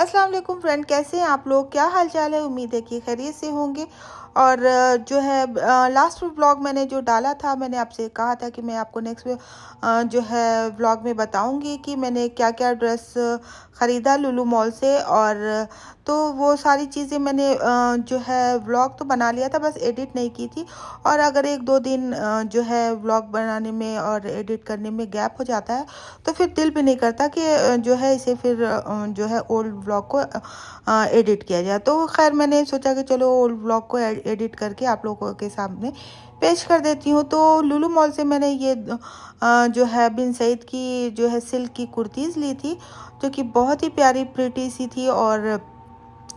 अस्सलाम वालेकुम फ्रेंड कैसे हैं आप लोग क्या हाल चाल है उम्मीद है कि खैरियत से होंगे और जो है लास्ट व्लॉग मैंने जो डाला था मैंने आपसे कहा था कि मैं आपको नेक्स्ट जो है व्लॉग में बताऊंगी कि मैंने क्या क्या ड्रेस ख़रीदा लुलू मॉल से और तो वो सारी चीज़ें मैंने जो है व्लॉग तो बना लिया था बस एडिट नहीं की थी और अगर एक दो दिन जो है व्लॉग बनाने में और एडिट करने में गैप हो जाता है तो फिर दिल भी नहीं करता कि जो है इसे फिर जो है ओल्ड व्लॉग को एडिट किया जाए तो खैर मैंने सोचा कि चलो ओल्ड ब्लॉग को एडिट करके आप लोगों के सामने पेश कर देती हूँ तो लुलू मॉल से मैंने ये जो है बिन सईद की जो है सिल्क की कुर्तीज़ ली थी जो कि बहुत ही प्यारी प्रिटी सी थी और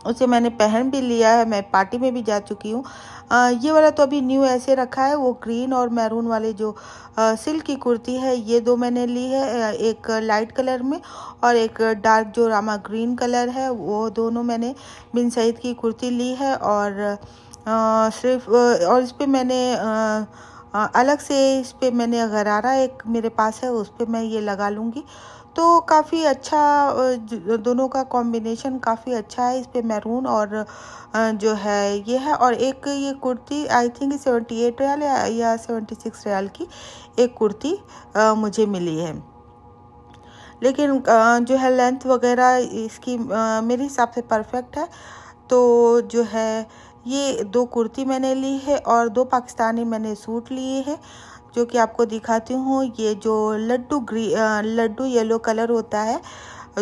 उसे मैंने पहन भी लिया है मैं पार्टी में भी जा चुकी हूँ ये वाला तो अभी न्यू ऐसे रखा है वो ग्रीन और मैरून वाले जो सिल्क की कुर्ती है ये दो मैंने ली है एक लाइट कलर में और एक डार्क जो रामा ग्रीन कलर है वो दोनों मैंने बिन सईद की कुर्ती ली है और सिर्फ और इस पर मैंने अलग से इस पर मैंने गरारा एक मेरे पास है उस पर मैं ये लगा लूँगी तो काफ़ी अच्छा दोनों का कॉम्बिनेशन काफ़ी अच्छा है इस पर मैरून और जो है ये है और एक ये kurti I think seventy eight riyal या सेवेंटी सिक्स रियाल की एक कुर्ती मुझे मिली है लेकिन जो है लेंथ वगैरह इसकी मेरे हिसाब से परफेक्ट है तो जो है ये दो कुर्ती मैंने ली है और दो पाकिस्तानी मैंने सूट लिए हैं जो कि आपको दिखाती हूँ ये जो laddu green laddu yellow colour होता है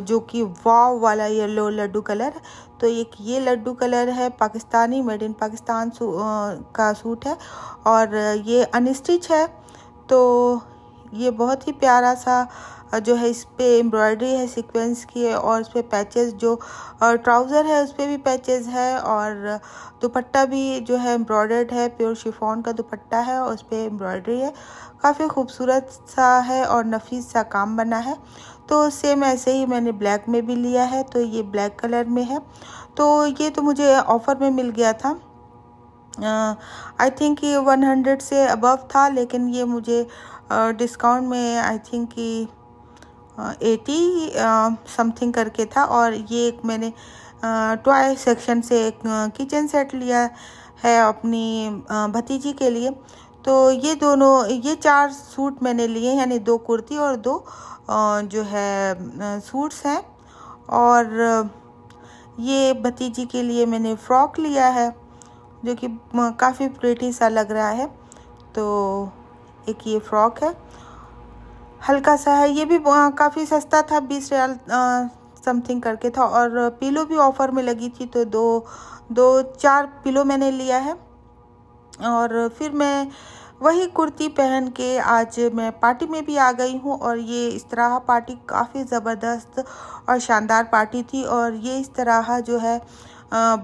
जो कि वाव वाला येलो लड्डू कलर तो एक ये लड्डू कलर है पाकिस्तानी मेड इन पाकिस्तान सू, आ, का सूट है और ये अनस्टिच है तो ये बहुत ही प्यारा सा जो है इस पर एम्ब्रॉयडरी है सीक्वेंस की है और उस पर पैचेज जो ट्राउज़र है उस पर भी पैचेज है और दुपट्टा भी जो है एम्ब्रॉयडर्ड है प्योर शिफॉन का दुपट्टा है और उस पर एम्ब्रॉयडरी है काफ़ी खूबसूरत सा है और नफीस सा काम बना है तो सेम ऐसे ही मैंने ब्लैक में भी लिया है तो ये ब्लैक कलर में है तो ये तो मुझे ऑफ़र में मिल गया था आई थिंक ये वन हंड्रेड से अबव था लेकिन ये मुझे डिस्काउंट uh, में आई थिंक कि एटी समथिंग करके था और ये एक मैंने टॉय सेक्शन से एक किचन सेट लिया है अपनी भतीजी के लिए तो ये दोनों ये चार सूट मैंने लिए यानी दो कुर्ती और दो जो है सूट्स हैं और ये भतीजी के लिए मैंने फ्रॉक लिया है जो कि काफ़ी प्रेटी सा लग रहा है तो एक ये फ्रॉक है हल्का सा है ये भी काफ़ी सस्ता था बीस रियाल समथिंग करके था और पिलो भी ऑफ़र में लगी थी तो दो दो चार पिलो मैंने लिया है और फिर मैं वही कुर्ती पहन के आज मैं पार्टी में भी आ गई हूँ और ये इस तरह पार्टी काफ़ी ज़बरदस्त और शानदार पार्टी थी और ये इस तरह जो है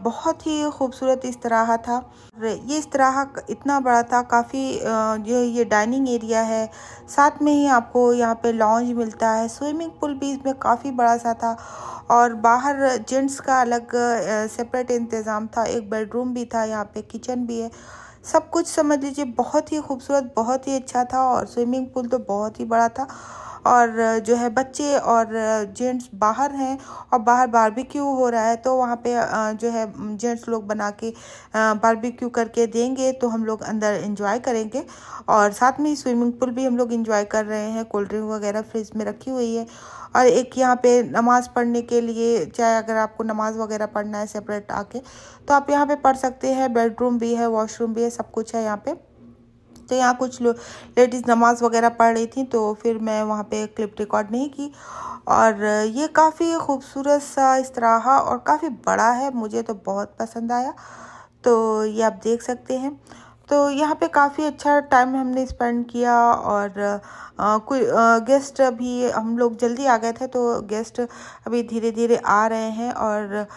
बहुत ही खूबसूरत इस्तराहा था ये इस्तराहा इतना बड़ा था काफ़ी जो ये डाइनिंग एरिया है साथ में ही आपको यहाँ पे लॉन्ज मिलता है स्विमिंग पूल भी इसमें काफ़ी बड़ा सा था और बाहर जेंट्स का अलग सेपरेट इंतज़ाम था एक बेडरूम भी था यहाँ पे किचन भी है सब कुछ समझ लीजिए बहुत ही खूबसूरत बहुत ही अच्छा था और स्विमिंग पूल तो बहुत ही बड़ा था और जो है बच्चे और जेंट्स बाहर हैं और बाहर बारबेक्यू हो रहा है तो वहाँ पे जो है जेंट्स लोग बना के बारबेक्यू करके देंगे तो हम लोग अंदर इंजॉय करेंगे और साथ में स्विमिंग पूल भी हम लोग इंजॉय कर रहे हैं कोल्ड ड्रिंक वगैरह फ्रिज में रखी हुई है और एक यहाँ पे नमाज़ पढ़ने के लिए चाहे अगर आपको नमाज़ वगैरह पढ़ना है सेपरेट आके तो आप यहाँ पे पढ़ सकते हैं बेडरूम भी है वॉशरूम भी है सब कुछ है यहाँ पे तो यहाँ कुछ लेडीज़ नमाज़ वगैरह पढ़ रही थी तो फिर मैं वहाँ पे क्लिप रिकॉर्ड नहीं की और ये काफ़ी खूबसूरत सा इस तरह और काफ़ी बड़ा है मुझे तो बहुत पसंद आया तो ये आप देख सकते हैं तो यहाँ पे काफ़ी अच्छा टाइम हमने स्पेंड किया और कोई गेस्ट अभी हम लोग जल्दी आ गए थे तो गेस्ट अभी धीरे धीरे आ रहे हैं और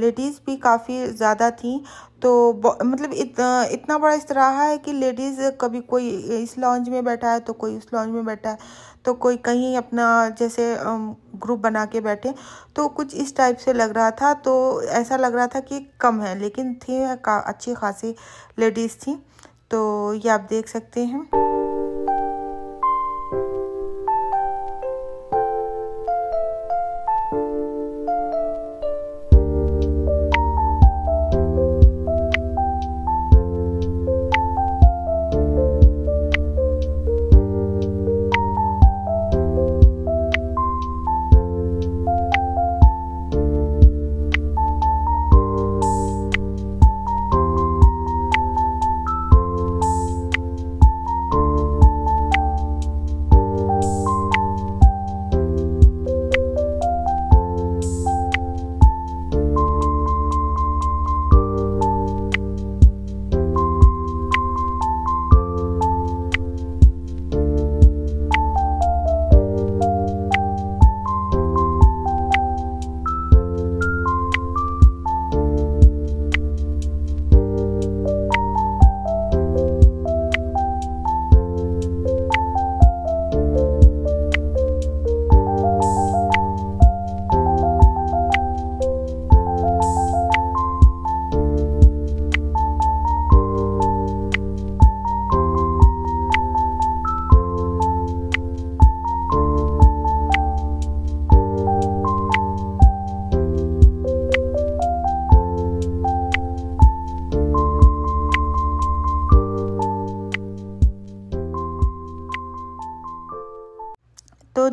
लेडीज़ भी काफ़ी ज़्यादा थी तो मतलब इत, इतना बड़ा इस्तराहा है कि लेडीज़ कभी कोई इस लॉन्ज में बैठा है तो कोई उस लॉन्ज में बैठा है तो कोई कहीं अपना जैसे ग्रुप बना के बैठे तो कुछ इस टाइप से लग रहा था तो ऐसा लग रहा था कि कम है लेकिन थी अच्छी खासी लेडीज़ थी तो ये आप देख सकते हैं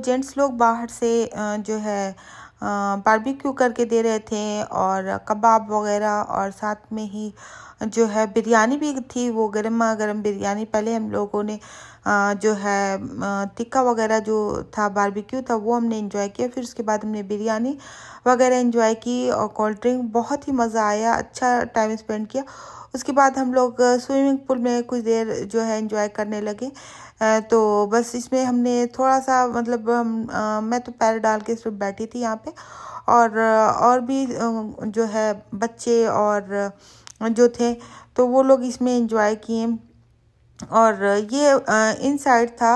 जेंट्स लोग बाहर से जो है बारबेक्यू करके दे रहे थे और कबाब वगैरह और साथ में ही जो है बिरयानी भी थी वो गर्मा गर्म बिरयानी पहले हम लोगों ने जो है टिक्का वगैरह जो था बारबेक्यू था वो हमने इन्जॉय किया फिर उसके बाद हमने बिरयानी वगैरह इन्जॉय की और कोल्ड ड्रिंक बहुत ही मज़ा आया अच्छा टाइम स्पेंड किया उसके बाद हम लोग स्विमिंग पूल में कुछ देर जो है इन्जॉय करने लगे तो बस इसमें हमने थोड़ा सा मतलब हम आ, मैं तो पैर डाल के सिर्फ बैठी थी यहाँ पे और और भी जो है बच्चे और जो थे तो वो लोग इसमें इंजॉय किए और ये इनसाइड था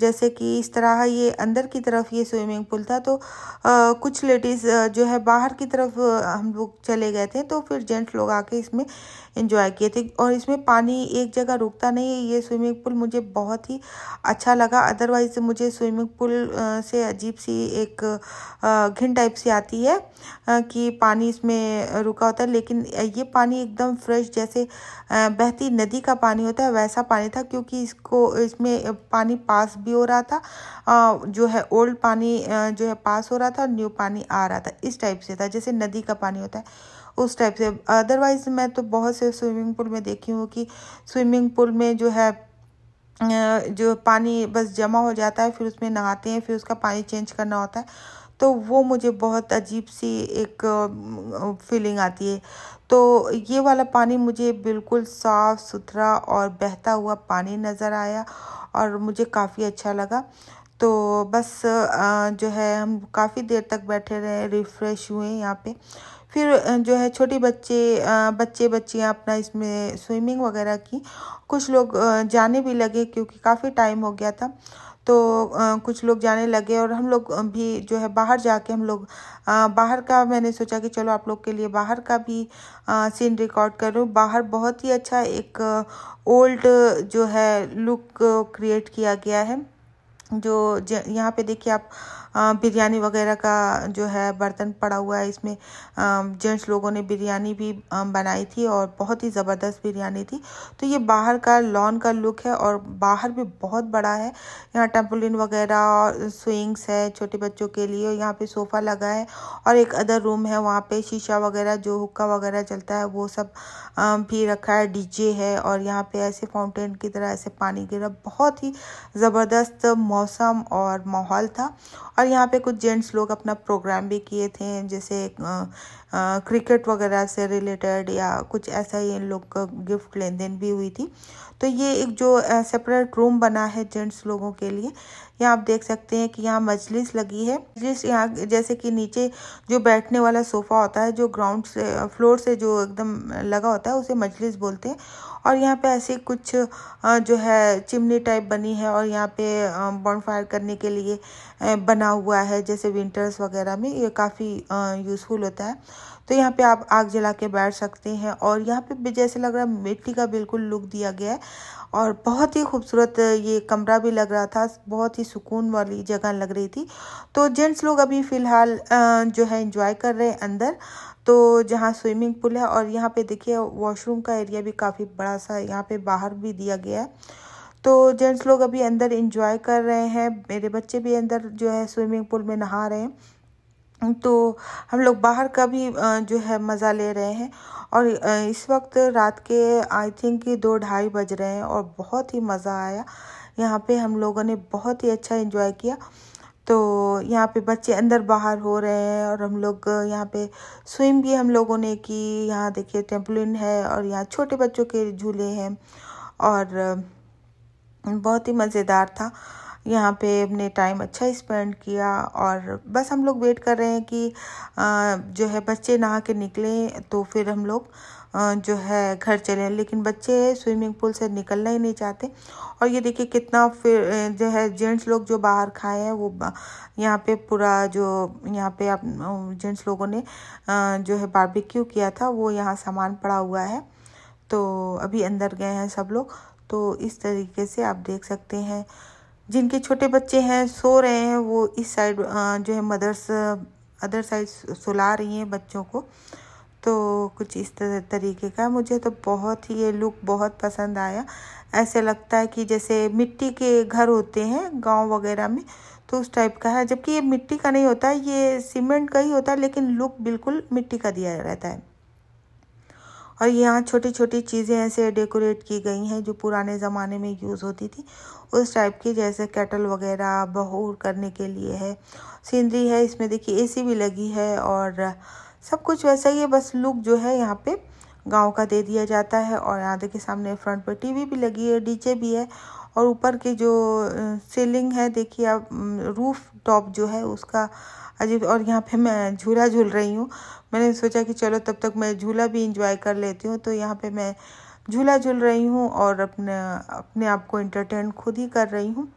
जैसे कि इस तरह ये अंदर की तरफ ये स्विमिंग पूल था तो आ, कुछ लेडीज़ जो है बाहर की तरफ हम लोग चले गए थे तो फिर जेंट्स लोग आके इसमें इंजॉय किए थे और इसमें पानी एक जगह रुकता नहीं है ये स्विमिंग पूल मुझे बहुत ही अच्छा लगा अदरवाइज मुझे स्विमिंग पूल से अजीब सी एक घिन टाइप सी आती है कि पानी इसमें रुका होता है लेकिन ये पानी एकदम फ्रेश जैसे बहती नदी का पानी होता है वैसा पानी था क्योंकि इसको इसमें पानी पास भी भी हो रहा था आ, जो है ओल्ड पानी जो है पास हो रहा था और न्यू पानी आ रहा था इस टाइप से था जैसे नदी का पानी होता है उस टाइप से अदरवाइज़ मैं तो बहुत से स्विमिंग पूल में देखी हूँ कि स्विमिंग पूल में जो है जो पानी बस जमा हो जाता है फिर उसमें नहाते हैं फिर उसका पानी चेंज करना होता है तो वो मुझे बहुत अजीब सी एक फीलिंग आती है तो ये वाला पानी मुझे बिल्कुल साफ़ सुथरा और बहता हुआ पानी नज़र आया और मुझे काफ़ी अच्छा लगा तो बस जो है हम काफ़ी देर तक बैठे रहे रिफ़्रेश हुए यहाँ पे फिर जो है छोटे बच्चे बच्चे बच्चियाँ अपना इसमें स्विमिंग वगैरह की कुछ लोग जाने भी लगे क्योंकि काफ़ी टाइम हो गया था तो कुछ लोग जाने लगे और हम लोग भी जो है बाहर जाके हम लोग बाहर का मैंने सोचा कि चलो आप लोग के लिए बाहर का भी सीन रिकॉर्ड करूँ बाहर बहुत ही अच्छा एक ओल्ड जो है लुक क्रिएट किया गया है जो यहाँ पे देखिए आप बिरयानी वगैरह का जो है बर्तन पड़ा हुआ है इसमें जेंट्स लोगों ने बिरयानी भी बनाई थी और बहुत ही ज़बरदस्त बिरयानी थी तो ये बाहर का लॉन का लुक है और बाहर भी बहुत बड़ा है यहाँ टेम्पोलिन वगैरह और स्विंग्स है छोटे बच्चों के लिए और यहाँ पे सोफ़ा लगा है और एक अदर रूम है वहाँ पर शीशा वगैरह जो हुक्का वगैरह चलता है वो सब भी रखा है डीजे है और यहाँ पर ऐसे फाउंटेन की तरह ऐसे पानी गिरा बहुत ही ज़बरदस्त मौसम और माहौल था और यहाँ पे कुछ जेंट्स लोग अपना प्रोग्राम भी किए थे जैसे आ, आ, क्रिकेट वगैरह से रिलेटेड या कुछ ऐसा ही इन लोग का गिफ्ट लेन देन भी हुई थी तो ये एक जो सेपरेट रूम बना है जेंट्स लोगों के लिए यहाँ आप देख सकते हैं कि यहाँ मजलिस लगी है मजलिस यहाँ जैसे कि नीचे जो बैठने वाला सोफ़ा होता है जो ग्राउंड से फ्लोर से जो एकदम लगा होता है उसे मजलिस बोलते हैं और यहाँ पे ऐसे कुछ जो है चिमनी टाइप बनी है और यहाँ पे बॉन्ड फायर करने के लिए बना हुआ है जैसे विंटर्स वगैरह में ये काफ़ी यूज़फुल होता है तो यहाँ पे आप आग जला के बैठ सकते हैं और यहाँ पे जैसे लग रहा है मिट्टी का बिल्कुल लुक दिया गया है और बहुत ही खूबसूरत ये कमरा भी लग रहा था बहुत ही सुकून वाली जगह लग रही थी तो जेंट्स लोग अभी फ़िलहाल जो है इन्जॉय कर रहे हैं अंदर तो जहाँ स्विमिंग पूल है और यहाँ पर देखिए वॉशरूम का एरिया भी काफ़ी बड़ा सा यहाँ पर बाहर भी दिया गया है तो जेंट्स लोग अभी अंदर इंजॉय कर रहे हैं मेरे बच्चे भी अंदर जो है स्विमिंग पूल में नहा रहे हैं तो हम लोग बाहर का भी जो है मज़ा ले रहे हैं और इस वक्त रात के आई थिंक दो ढाई बज रहे हैं और बहुत ही मज़ा आया यहाँ पे हम लोगों ने बहुत ही अच्छा एंजॉय किया तो यहाँ पे बच्चे अंदर बाहर हो रहे हैं और हम लोग यहाँ पे स्विम भी हम लोगों ने की यहाँ देखिए टेम्पलिन है और यहाँ छोटे बच्चों के झूले हैं और बहुत ही मज़ेदार था यहाँ पे अपने टाइम अच्छा स्पेंड किया और बस हम लोग वेट कर रहे हैं कि जो है बच्चे नहा के निकलें तो फिर हम लोग जो है घर चले लेकिन बच्चे स्विमिंग पूल से निकलना ही नहीं चाहते और ये देखिए कितना फिर जो है जेंट्स लोग जो बाहर खाए हैं वो यहाँ पे पूरा जो यहाँ पे आप जेंट्स लोगों ने जो है बारबेक्यू किया था वो यहाँ सामान पड़ा हुआ है तो अभी अंदर गए हैं सब लोग तो इस तरीके से आप देख सकते हैं जिनके छोटे बच्चे हैं सो रहे हैं वो इस साइड जो है मदर्स अदर साइड सुला रही हैं बच्चों को तो कुछ इस तरीके का मुझे तो बहुत ही ये लुक बहुत पसंद आया ऐसे लगता है कि जैसे मिट्टी के घर होते हैं गांव वगैरह में तो उस टाइप का है जबकि ये मिट्टी का नहीं होता ये सीमेंट का ही होता है लेकिन लुक बिल्कुल मिट्टी का दिया रहता है और यहाँ छोटी छोटी चीज़ें ऐसे डेकोरेट की गई हैं जो पुराने ज़माने में यूज़ होती थी उस टाइप की जैसे कैटल वगैरह बहूर करने के लिए है सीनरी है इसमें देखिए एसी भी लगी है और सब कुछ वैसा ही है बस लुक जो है यहाँ पे गांव का दे दिया जाता है और यहाँ देखिए सामने फ्रंट पर टीवी भी लगी है डीजे भी है और ऊपर की जो सीलिंग है देखिए आप रूफ टॉप जो है उसका अजीब और यहाँ पे मैं झूला झूल रही हूँ मैंने सोचा कि चलो तब तक मैं झूला भी इंजॉय कर लेती हूँ तो यहाँ पे मैं झूला झूल रही हूँ और अपने अपने आप को इंटरटेन खुद ही कर रही हूँ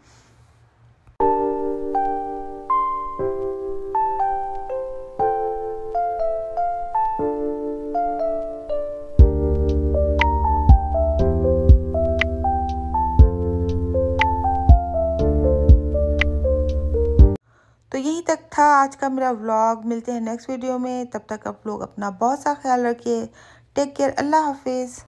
आज का मेरा व्लॉग मिलते हैं नेक्स्ट वीडियो में तब तक आप लोग अपना बहुत सा ख्याल रखिए टेक केयर अल्लाह हाफिज़